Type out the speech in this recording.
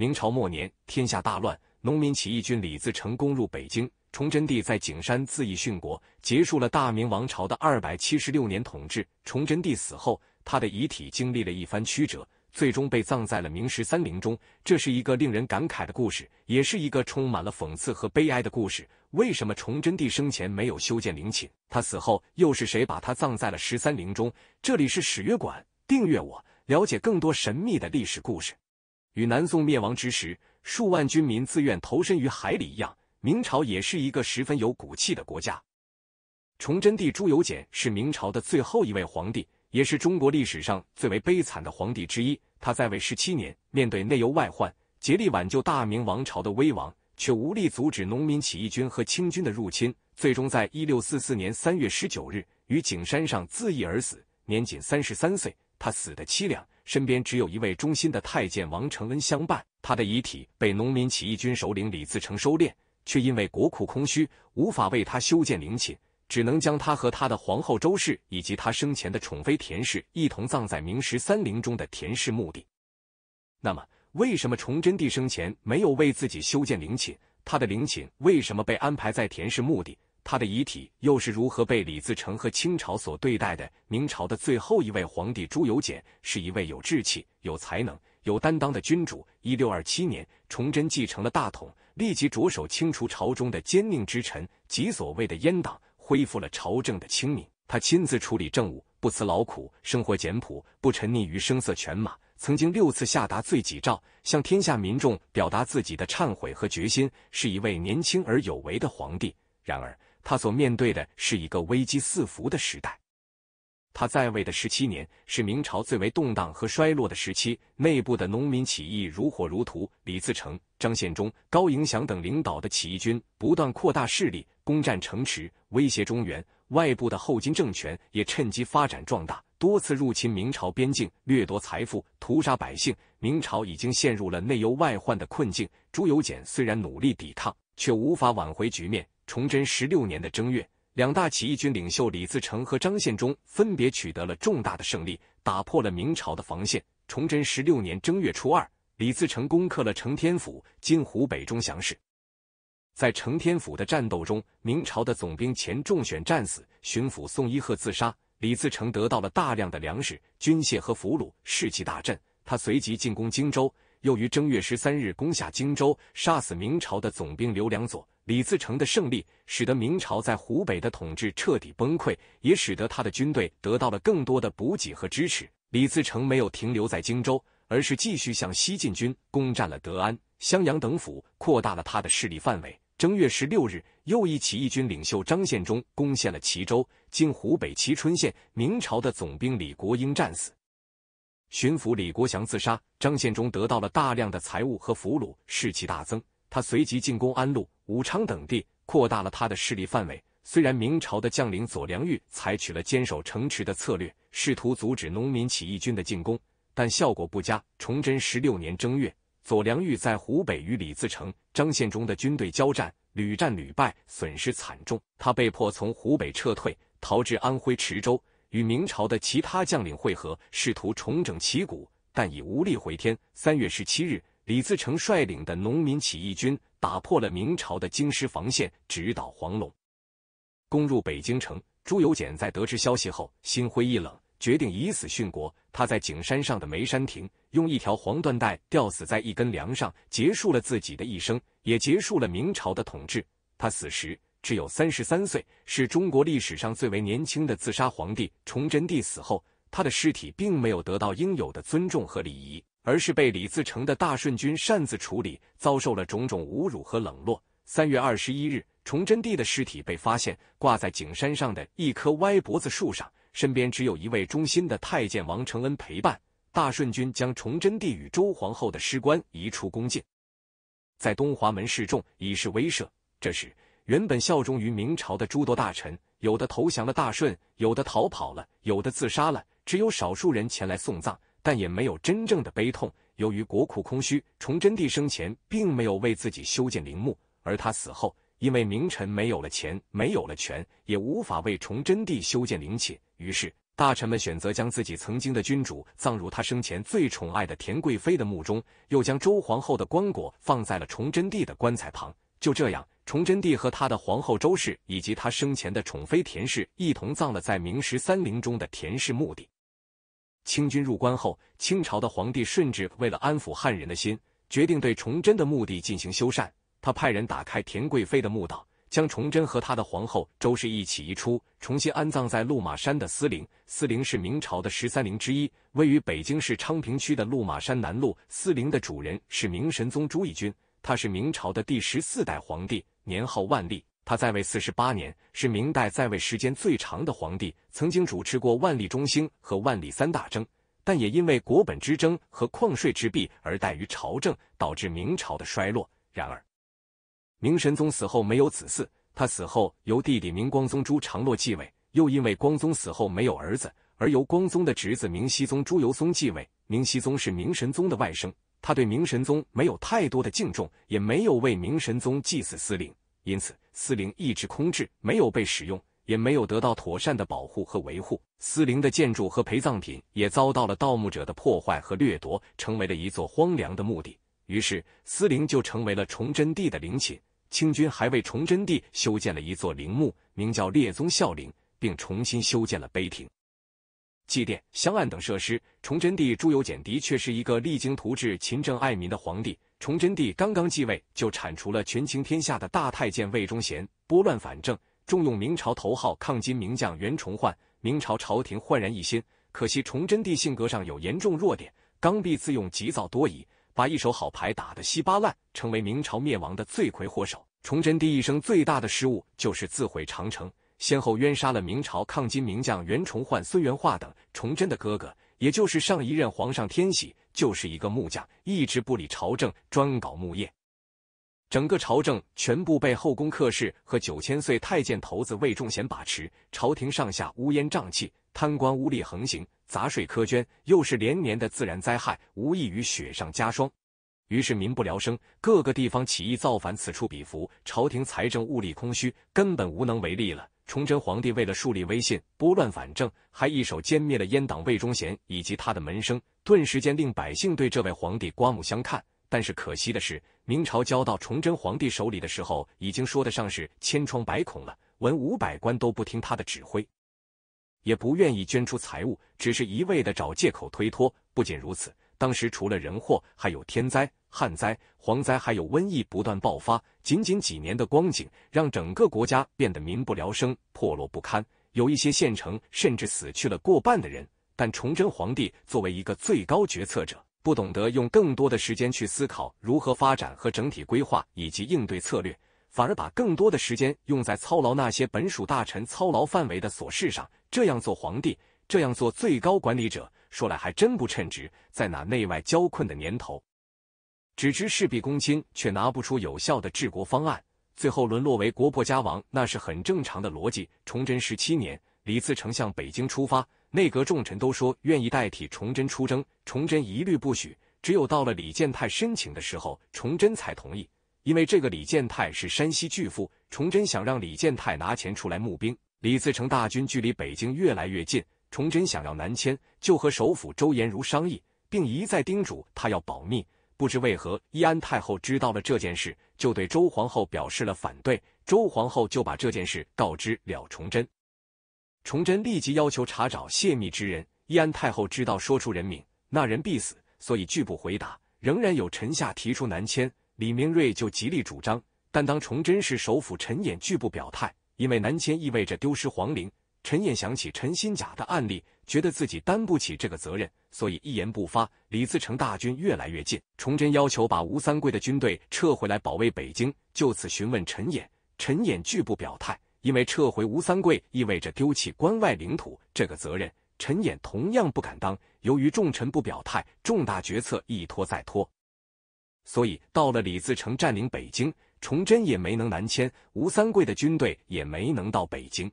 明朝末年，天下大乱，农民起义军李自成攻入北京，崇祯帝在景山自缢殉国，结束了大明王朝的二百七十六年统治。崇祯帝死后，他的遗体经历了一番曲折，最终被葬在了明十三陵中。这是一个令人感慨的故事，也是一个充满了讽刺和悲哀的故事。为什么崇祯帝生前没有修建陵寝？他死后又是谁把他葬在了十三陵中？这里是史乐馆，订阅我，了解更多神秘的历史故事。与南宋灭亡之时，数万军民自愿投身于海里一样，明朝也是一个十分有骨气的国家。崇祯帝朱由检是明朝的最后一位皇帝，也是中国历史上最为悲惨的皇帝之一。他在位十七年，面对内忧外患，竭力挽救大明王朝的危亡，却无力阻止农民起义军和清军的入侵。最终，在一六四四年三月十九日，于景山上自缢而死，年仅三十三岁。他死的凄凉。身边只有一位忠心的太监王承恩相伴，他的遗体被农民起义军首领李自成收敛，却因为国库空虚，无法为他修建陵寝，只能将他和他的皇后周氏以及他生前的宠妃田氏一同葬在明十三陵中的田氏墓地。那么，为什么崇祯帝生前没有为自己修建陵寝？他的陵寝为什么被安排在田氏墓地？他的遗体又是如何被李自成和清朝所对待的？明朝的最后一位皇帝朱由检是一位有志气、有才能、有担当的君主。一六二七年，崇祯继承了大统，立即着手清除朝中的奸佞之臣及所谓的阉党，恢复了朝政的清明。他亲自处理政务，不辞劳苦，生活简朴，不沉溺于声色犬马。曾经六次下达罪己诏，向天下民众表达自己的忏悔和决心，是一位年轻而有为的皇帝。然而，他所面对的是一个危机四伏的时代。他在位的十七年是明朝最为动荡和衰落的时期，内部的农民起义如火如荼，李自成、张献忠、高迎祥等领导的起义军不断扩大势力，攻占城池，威胁中原；外部的后金政权也趁机发展壮大，多次入侵明朝边境，掠夺财富，屠杀百姓。明朝已经陷入了内忧外患的困境。朱由检虽然努力抵抗，却无法挽回局面。崇祯十六年的正月，两大起义军领袖李自成和张献忠分别取得了重大的胜利，打破了明朝的防线。崇祯十六年正月初二，李自成攻克了承天府（今湖北钟祥市）。在承天府的战斗中，明朝的总兵钱仲选战死，巡抚宋一鹤自杀。李自成得到了大量的粮食、军械和俘虏，士气大振。他随即进攻荆州，又于正月十三日攻下荆州，杀死明朝的总兵刘良佐。李自成的胜利使得明朝在湖北的统治彻底崩溃，也使得他的军队得到了更多的补给和支持。李自成没有停留在荆州，而是继续向西进军，攻占了德安、襄阳等府，扩大了他的势力范围。正月十六日，又一起义军领袖张献忠攻陷了蕲州，今湖北蕲春县。明朝的总兵李国英战死，巡抚李国祥自杀。张献忠得到了大量的财物和俘虏，士气大增。他随即进攻安陆、武昌等地，扩大了他的势力范围。虽然明朝的将领左良玉采取了坚守城池的策略，试图阻止农民起义军的进攻，但效果不佳。崇祯十六年正月，左良玉在湖北与李自成、张献忠的军队交战，屡战屡败，损失惨重。他被迫从湖北撤退，逃至安徽池州，与明朝的其他将领会合，试图重整旗鼓，但已无力回天。三月十七日。李自成率领的农民起义军打破了明朝的京师防线，直捣黄龙，攻入北京城。朱由检在得知消息后心灰意冷，决定以死殉国。他在景山上的梅山亭用一条黄缎带吊死在一根梁上，结束了自己的一生，也结束了明朝的统治。他死时只有三十三岁，是中国历史上最为年轻的自杀皇帝。崇祯帝死后，他的尸体并没有得到应有的尊重和礼仪。而是被李自成的大顺军擅自处理，遭受了种种侮辱和冷落。三月二十一日，崇祯帝的尸体被发现，挂在景山上的一棵歪脖子树上，身边只有一位忠心的太监王承恩陪伴。大顺军将崇祯帝与周皇后的尸棺移出宫禁，在东华门示众，以示威慑。这时，原本效忠于明朝的诸多大臣，有的投降了大顺，有的逃跑了，有的自杀了，只有少数人前来送葬。但也没有真正的悲痛。由于国库空虚，崇祯帝生前并没有为自己修建陵墓，而他死后，因为名臣没有了钱，没有了权，也无法为崇祯帝修建陵寝。于是，大臣们选择将自己曾经的君主葬入他生前最宠爱的田贵妃的墓中，又将周皇后的棺椁放在了崇祯帝的棺材旁。就这样，崇祯帝和他的皇后周氏以及他生前的宠妃田氏一同葬了在明十三陵中的田氏墓地。清军入关后，清朝的皇帝顺治为了安抚汉人的心，决定对崇祯的墓地进行修缮。他派人打开田贵妃的墓道，将崇祯和他的皇后周氏一起移出，重新安葬在鹿马山的思陵。思陵是明朝的十三陵之一，位于北京市昌平区的鹿马山南路。思陵的主人是明神宗朱翊钧，他是明朝的第十四代皇帝，年号万历。他在位四十八年，是明代在位时间最长的皇帝。曾经主持过万历中兴和万历三大征，但也因为国本之争和矿税之弊而怠于朝政，导致明朝的衰落。然而，明神宗死后没有子嗣，他死后由弟弟明光宗朱常洛继位，又因为光宗死后没有儿子，而由光宗的侄子明熹宗朱由松继位。明熹宗是明神宗的外甥，他对明神宗没有太多的敬重，也没有为明神宗祭祀司令。因此，司陵一直空置，没有被使用，也没有得到妥善的保护和维护。司陵的建筑和陪葬品也遭到了盗墓者的破坏和掠夺，成为了一座荒凉的墓地。于是，司陵就成为了崇祯帝的陵寝。清军还为崇祯帝修建了一座陵墓，名叫列宗孝陵，并重新修建了碑亭、祭奠、香案等设施。崇祯帝朱由检的确是一个励精图治、勤政爱民的皇帝。崇祯帝刚刚继位，就铲除了权倾天下的大太监魏忠贤，拨乱反正，重用明朝头号抗金名将袁崇焕，明朝朝廷焕然一新。可惜崇祯帝性格上有严重弱点，刚愎自用，急躁多疑，把一手好牌打得稀巴烂，成为明朝灭亡的罪魁祸首。崇祯帝一生最大的失误就是自毁长城，先后冤杀了明朝抗金名将袁崇焕、孙元化等。崇祯的哥哥，也就是上一任皇上天喜。就是一个木匠，一直不理朝政，专搞木业。整个朝政全部被后宫客氏和九千岁太监头子魏忠贤把持，朝廷上下乌烟瘴气，贪官污吏横行，杂税苛捐，又是连年的自然灾害，无异于雪上加霜。于是民不聊生，各个地方起义造反，此处彼伏，朝廷财政物力空虚，根本无能为力了。崇祯皇帝为了树立威信、拨乱反正，还一手歼灭了阉党魏忠贤以及他的门生，顿时间令百姓对这位皇帝刮目相看。但是可惜的是，明朝交到崇祯皇帝手里的时候，已经说得上是千疮百孔了，文武百官都不听他的指挥，也不愿意捐出财物，只是一味的找借口推脱。不仅如此，当时除了人祸，还有天灾。旱灾、蝗灾，还有瘟疫不断爆发，仅仅几年的光景，让整个国家变得民不聊生、破落不堪。有一些县城甚至死去了过半的人。但崇祯皇帝作为一个最高决策者，不懂得用更多的时间去思考如何发展和整体规划以及应对策略，反而把更多的时间用在操劳那些本属大臣操劳范围的琐事上。这样做，皇帝这样做，最高管理者说来还真不称职。在那内外交困的年头。只知事必躬亲，却拿不出有效的治国方案，最后沦落为国破家亡，那是很正常的逻辑。崇祯十七年，李自成向北京出发，内阁重臣都说愿意代替崇祯出征，崇祯一律不许。只有到了李建泰申请的时候，崇祯才同意，因为这个李建泰是山西巨富，崇祯想让李建泰拿钱出来募兵。李自成大军距离北京越来越近，崇祯想要南迁，就和首府周延儒商议，并一再叮嘱他要保密。不知为何，伊安太后知道了这件事，就对周皇后表示了反对。周皇后就把这件事告知了崇祯，崇祯立即要求查找泄密之人。伊安太后知道说出人名，那人必死，所以拒不回答。仍然有臣下提出南迁，李明瑞就极力主张。但当崇祯是首辅，陈演拒不表态，因为南迁意味着丢失皇陵。陈演想起陈新甲的案例，觉得自己担不起这个责任，所以一言不发。李自成大军越来越近，崇祯要求把吴三桂的军队撤回来保卫北京，就此询问陈演，陈演拒不表态，因为撤回吴三桂意味着丢弃关外领土，这个责任陈演同样不敢当。由于众臣不表态，重大决策一拖再拖，所以到了李自成占领北京，崇祯也没能南迁，吴三桂的军队也没能到北京。